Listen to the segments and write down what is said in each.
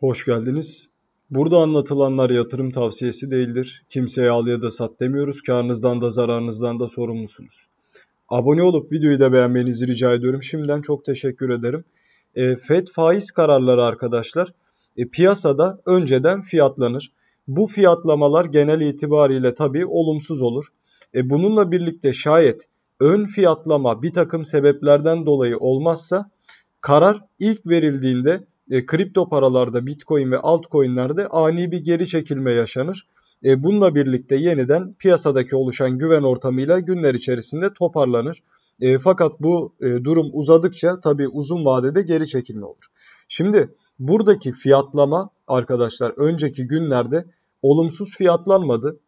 Hoş geldiniz. Burada anlatılanlar yatırım tavsiyesi değildir. Kimseye al ya da sat demiyoruz. Karnınızdan da zararınızdan da sorumlusunuz. Abone olup videoyu da beğenmenizi rica ediyorum. Şimdiden çok teşekkür ederim. E, FED faiz kararları arkadaşlar e, piyasada önceden fiyatlanır. Bu fiyatlamalar genel itibariyle tabii olumsuz olur. E, bununla birlikte şayet ön fiyatlama bir takım sebeplerden dolayı olmazsa karar ilk verildiğinde e, kripto paralarda Bitcoin ve altcoin'lerde ani bir geri çekilme yaşanır. E, bununla birlikte yeniden piyasadaki oluşan güven ortamıyla günler içerisinde toparlanır. E, fakat bu e, durum uzadıkça tabi uzun vadede geri çekilme olur. Şimdi buradaki fiyatlama arkadaşlar önceki günlerde olumsuz fiyatlanmadı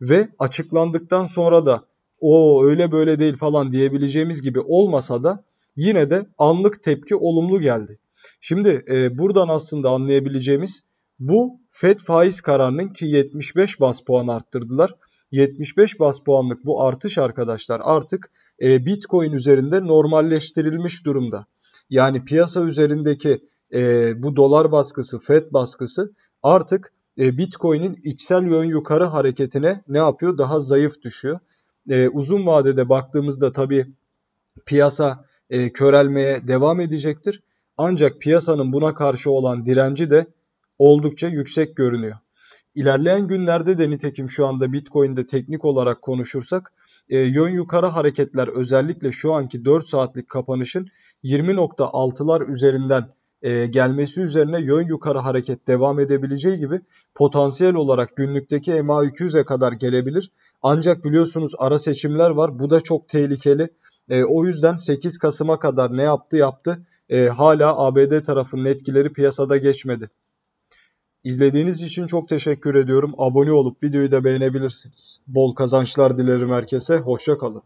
ve açıklandıktan sonra da o öyle böyle değil falan diyebileceğimiz gibi olmasa da yine de anlık tepki olumlu geldi. Şimdi e, buradan aslında anlayabileceğimiz bu FED faiz kararının ki 75 bas puan arttırdılar. 75 bas puanlık bu artış arkadaşlar artık e, Bitcoin üzerinde normalleştirilmiş durumda. Yani piyasa üzerindeki e, bu dolar baskısı, FED baskısı artık e, Bitcoin'in içsel yön yukarı hareketine ne yapıyor? Daha zayıf düşüyor. E, uzun vadede baktığımızda tabii piyasa e, körelmeye devam edecektir. Ancak piyasanın buna karşı olan direnci de oldukça yüksek görünüyor. İlerleyen günlerde de nitekim şu anda Bitcoin'de teknik olarak konuşursak e, yön yukarı hareketler özellikle şu anki 4 saatlik kapanışın 20.6'lar üzerinden e, gelmesi üzerine yön yukarı hareket devam edebileceği gibi potansiyel olarak günlükteki ma 200'e kadar gelebilir. Ancak biliyorsunuz ara seçimler var. Bu da çok tehlikeli. E, o yüzden 8 Kasım'a kadar ne yaptı yaptı e, hala ABD tarafının etkileri piyasada geçmedi. İzlediğiniz için çok teşekkür ediyorum. Abone olup videoyu da beğenebilirsiniz. Bol kazançlar dilerim herkese. Hoşça kalın.